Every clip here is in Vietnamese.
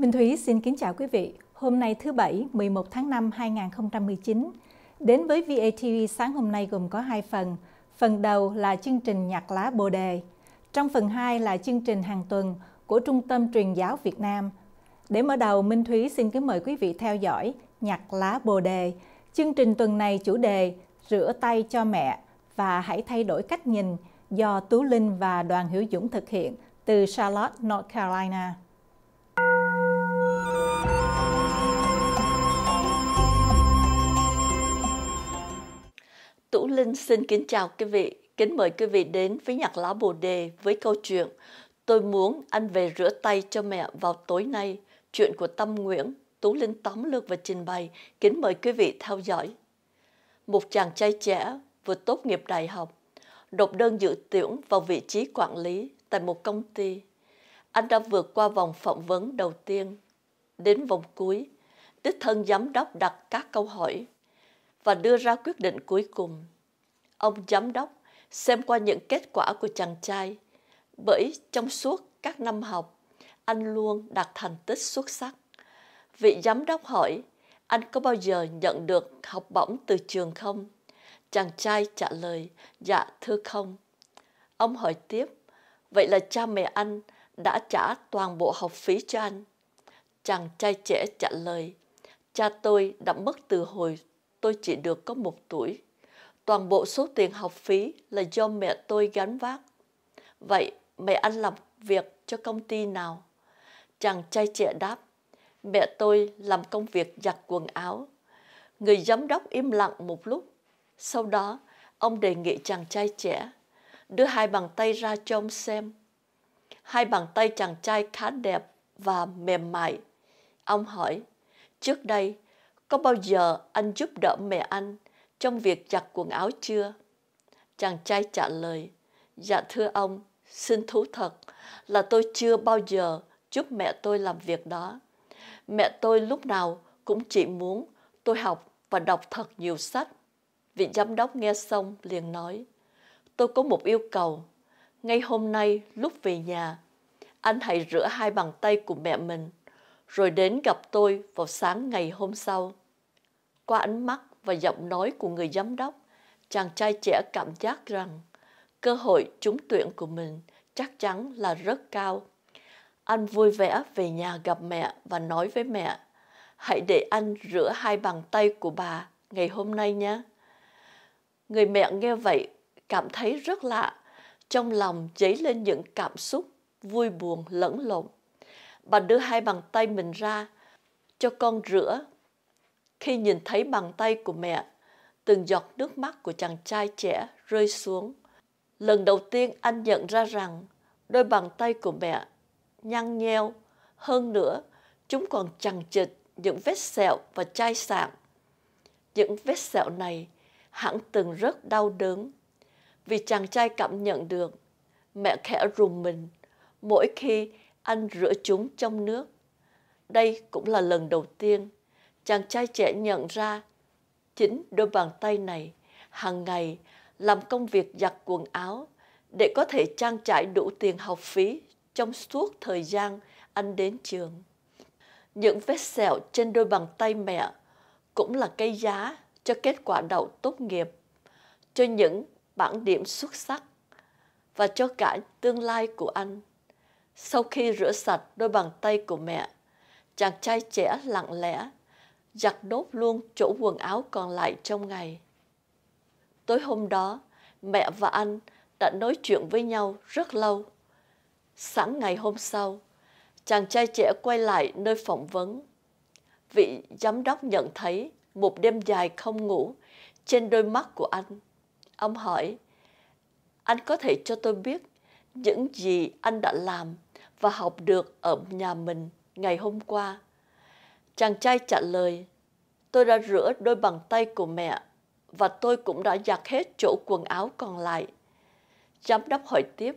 Minh Thúy xin kính chào quý vị. Hôm nay thứ Bảy, 11 tháng 5 2019. Đến với VATV sáng hôm nay gồm có hai phần. Phần đầu là chương trình Nhạc lá Bồ Đề. Trong phần 2 là chương trình hàng tuần của Trung tâm Truyền giáo Việt Nam. Để mở đầu, Minh Thúy xin kính mời quý vị theo dõi Nhạc lá Bồ Đề. Chương trình tuần này chủ đề Rửa tay cho mẹ và hãy thay đổi cách nhìn do Tú Linh và Đoàn Hữu Dũng thực hiện từ Charlotte, North Carolina. Tủ Linh xin kính chào quý vị, kính mời quý vị đến với nhạc lá Bồ Đề với câu chuyện Tôi muốn anh về rửa tay cho mẹ vào tối nay, chuyện của Tâm Nguyễn, Tú Linh tóm lược và trình bày, kính mời quý vị theo dõi. Một chàng trai trẻ vừa tốt nghiệp đại học, đột đơn dự tuyển vào vị trí quản lý tại một công ty. Anh đã vượt qua vòng phỏng vấn đầu tiên, đến vòng cuối, đích thân giám đốc đặt các câu hỏi và đưa ra quyết định cuối cùng. Ông giám đốc xem qua những kết quả của chàng trai, bởi trong suốt các năm học, anh luôn đạt thành tích xuất sắc. Vị giám đốc hỏi, anh có bao giờ nhận được học bổng từ trường không? Chàng trai trả lời, dạ thưa không. Ông hỏi tiếp, vậy là cha mẹ anh đã trả toàn bộ học phí cho anh? Chàng trai trẻ trả lời, cha tôi đã mất từ hồi tôi chỉ được có một tuổi. Toàn bộ số tiền học phí là do mẹ tôi gánh vác. Vậy mẹ anh làm việc cho công ty nào? Chàng trai trẻ đáp, mẹ tôi làm công việc giặt quần áo. Người giám đốc im lặng một lúc. Sau đó, ông đề nghị chàng trai trẻ đưa hai bàn tay ra cho ông xem. Hai bàn tay chàng trai khá đẹp và mềm mại. Ông hỏi, trước đây có bao giờ anh giúp đỡ mẹ anh trong việc giặt quần áo chưa? Chàng trai trả lời, dạ thưa ông, xin thú thật là tôi chưa bao giờ giúp mẹ tôi làm việc đó. Mẹ tôi lúc nào cũng chỉ muốn tôi học và đọc thật nhiều sách. Vị giám đốc nghe xong liền nói, tôi có một yêu cầu. Ngay hôm nay lúc về nhà, anh hãy rửa hai bàn tay của mẹ mình rồi đến gặp tôi vào sáng ngày hôm sau. Qua ánh mắt và giọng nói của người giám đốc, chàng trai trẻ cảm giác rằng cơ hội trúng tuyển của mình chắc chắn là rất cao. Anh vui vẻ về nhà gặp mẹ và nói với mẹ, hãy để anh rửa hai bàn tay của bà ngày hôm nay nhé. Người mẹ nghe vậy cảm thấy rất lạ, trong lòng dấy lên những cảm xúc vui buồn lẫn lộn. Bà đưa hai bàn tay mình ra cho con rửa. Khi nhìn thấy bàn tay của mẹ, từng giọt nước mắt của chàng trai trẻ rơi xuống. Lần đầu tiên anh nhận ra rằng đôi bàn tay của mẹ nhăn nheo, hơn nữa chúng còn chằng chịt những vết sẹo và chai sạn. Những vết sẹo này hẳn từng rất đau đớn vì chàng trai cảm nhận được mẹ khẽ rùng mình mỗi khi anh rửa chúng trong nước. Đây cũng là lần đầu tiên chàng trai trẻ nhận ra chính đôi bàn tay này hàng ngày làm công việc giặt quần áo để có thể trang trải đủ tiền học phí trong suốt thời gian anh đến trường. Những vết sẹo trên đôi bàn tay mẹ cũng là cây giá cho kết quả đậu tốt nghiệp, cho những bảng điểm xuất sắc và cho cả tương lai của anh. Sau khi rửa sạch đôi bàn tay của mẹ, chàng trai trẻ lặng lẽ giặt đốt luôn chỗ quần áo còn lại trong ngày. Tối hôm đó, mẹ và anh đã nói chuyện với nhau rất lâu. Sáng ngày hôm sau, chàng trai trẻ quay lại nơi phỏng vấn. Vị giám đốc nhận thấy một đêm dài không ngủ trên đôi mắt của anh. Ông hỏi, anh có thể cho tôi biết những gì anh đã làm và học được ở nhà mình ngày hôm qua. Chàng trai trả lời, tôi đã rửa đôi bàn tay của mẹ và tôi cũng đã giặt hết chỗ quần áo còn lại. Giám đốc hỏi tiếp,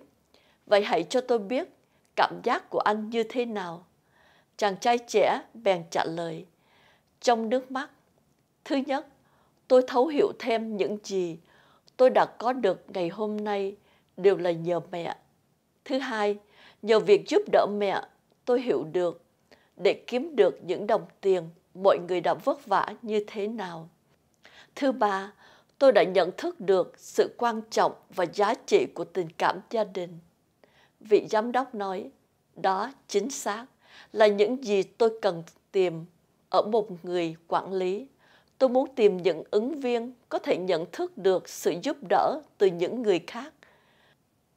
vậy hãy cho tôi biết cảm giác của anh như thế nào. Chàng trai trẻ bèn trả lời, trong nước mắt. Thứ nhất, tôi thấu hiểu thêm những gì tôi đã có được ngày hôm nay đều là nhờ mẹ. Thứ hai, Nhờ việc giúp đỡ mẹ, tôi hiểu được để kiếm được những đồng tiền mọi người đã vất vả như thế nào. Thứ ba, tôi đã nhận thức được sự quan trọng và giá trị của tình cảm gia đình. Vị giám đốc nói, đó chính xác là những gì tôi cần tìm ở một người quản lý. Tôi muốn tìm những ứng viên có thể nhận thức được sự giúp đỡ từ những người khác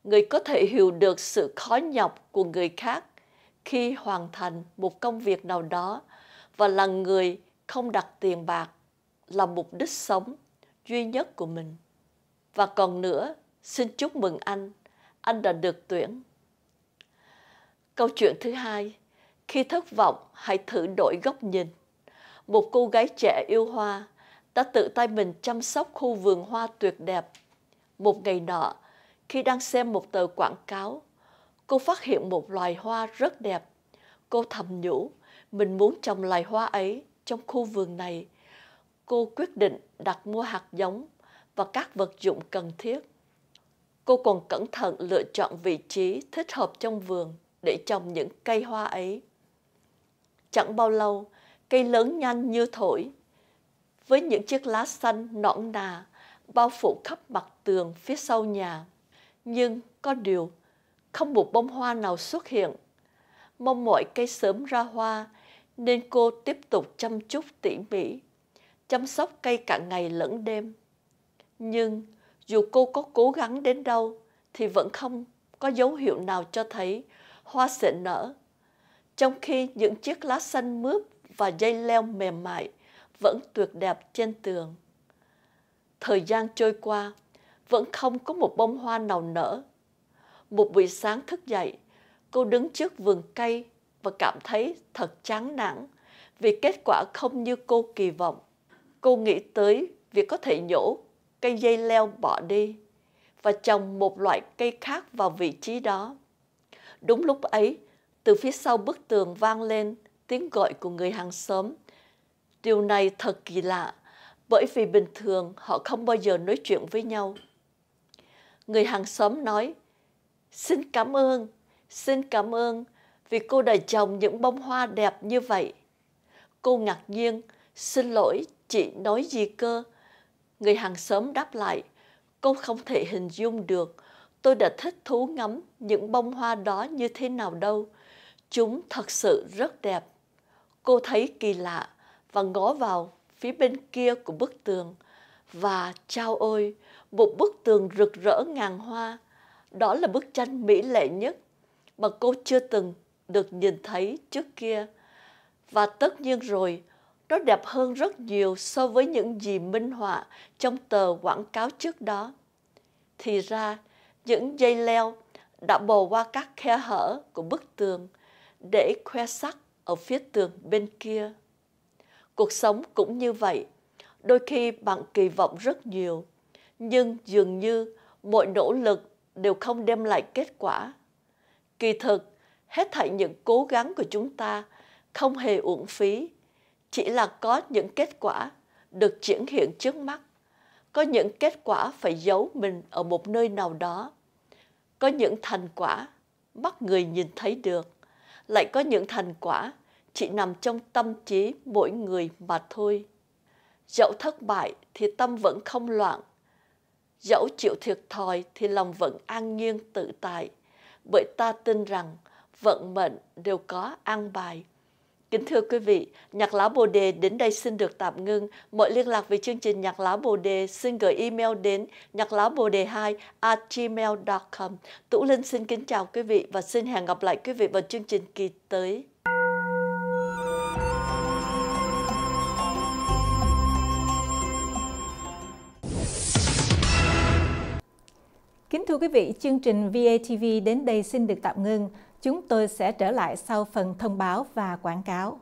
người có thể hiểu được sự khó nhọc của người khác khi hoàn thành một công việc nào đó và là người không đặt tiền bạc là mục đích sống duy nhất của mình. Và còn nữa, xin chúc mừng anh, anh đã được tuyển. Câu chuyện thứ hai, khi thất vọng hãy thử đổi góc nhìn. Một cô gái trẻ yêu hoa đã tự tay mình chăm sóc khu vườn hoa tuyệt đẹp. Một ngày nọ, khi đang xem một tờ quảng cáo, cô phát hiện một loài hoa rất đẹp. Cô thầm nhủ, mình muốn trồng loài hoa ấy trong khu vườn này. Cô quyết định đặt mua hạt giống và các vật dụng cần thiết. Cô còn cẩn thận lựa chọn vị trí thích hợp trong vườn để trồng những cây hoa ấy. Chẳng bao lâu, cây lớn nhanh như thổi, với những chiếc lá xanh nõn nà bao phủ khắp mặt tường phía sau nhà nhưng có điều không một bông hoa nào xuất hiện. Mong mọi cây sớm ra hoa nên cô tiếp tục chăm chút tỉ mỉ, chăm sóc cây cả ngày lẫn đêm. Nhưng dù cô có cố gắng đến đâu thì vẫn không có dấu hiệu nào cho thấy hoa sẽ nở. Trong khi những chiếc lá xanh mướt và dây leo mềm mại vẫn tuyệt đẹp trên tường. Thời gian trôi qua vẫn không có một bông hoa nào nở. Một buổi sáng thức dậy, cô đứng trước vườn cây và cảm thấy thật chán nản vì kết quả không như cô kỳ vọng. Cô nghĩ tới việc có thể nhổ cây dây leo bỏ đi và trồng một loại cây khác vào vị trí đó. Đúng lúc ấy, từ phía sau bức tường vang lên tiếng gọi của người hàng xóm. Điều này thật kỳ lạ, bởi vì bình thường họ không bao giờ nói chuyện với nhau người hàng xóm nói Xin cảm ơn, xin cảm ơn vì cô đã trồng những bông hoa đẹp như vậy. Cô ngạc nhiên, xin lỗi chị nói gì cơ? Người hàng xóm đáp lại, cô không thể hình dung được tôi đã thích thú ngắm những bông hoa đó như thế nào đâu. Chúng thật sự rất đẹp. Cô thấy kỳ lạ và ngó vào phía bên kia của bức tường. Và chao ôi, một bức tường rực rỡ ngàn hoa. Đó là bức tranh mỹ lệ nhất mà cô chưa từng được nhìn thấy trước kia. Và tất nhiên rồi, nó đẹp hơn rất nhiều so với những gì minh họa trong tờ quảng cáo trước đó. Thì ra, những dây leo đã bò qua các khe hở của bức tường để khoe sắc ở phía tường bên kia. Cuộc sống cũng như vậy, đôi khi bạn kỳ vọng rất nhiều nhưng dường như mọi nỗ lực đều không đem lại kết quả. Kỳ thực, hết thảy những cố gắng của chúng ta không hề uổng phí, chỉ là có những kết quả được triển hiện trước mắt, có những kết quả phải giấu mình ở một nơi nào đó, có những thành quả mắt người nhìn thấy được, lại có những thành quả chỉ nằm trong tâm trí mỗi người mà thôi. Dẫu thất bại thì tâm vẫn không loạn, Dẫu chịu thiệt thòi thì lòng vẫn an nhiên tự tại, bởi ta tin rằng vận mệnh đều có an bài. Kính thưa quý vị, Nhạc Lá Bồ Đề đến đây xin được tạm ngưng. Mọi liên lạc về chương trình Nhạc Lá Bồ Đề xin gửi email đến nhạc lá bồ đề 2 gmail.com. Tủ Linh xin kính chào quý vị và xin hẹn gặp lại quý vị vào chương trình kỳ tới. Kính thưa quý vị, chương trình VATV đến đây xin được tạm ngưng. Chúng tôi sẽ trở lại sau phần thông báo và quảng cáo.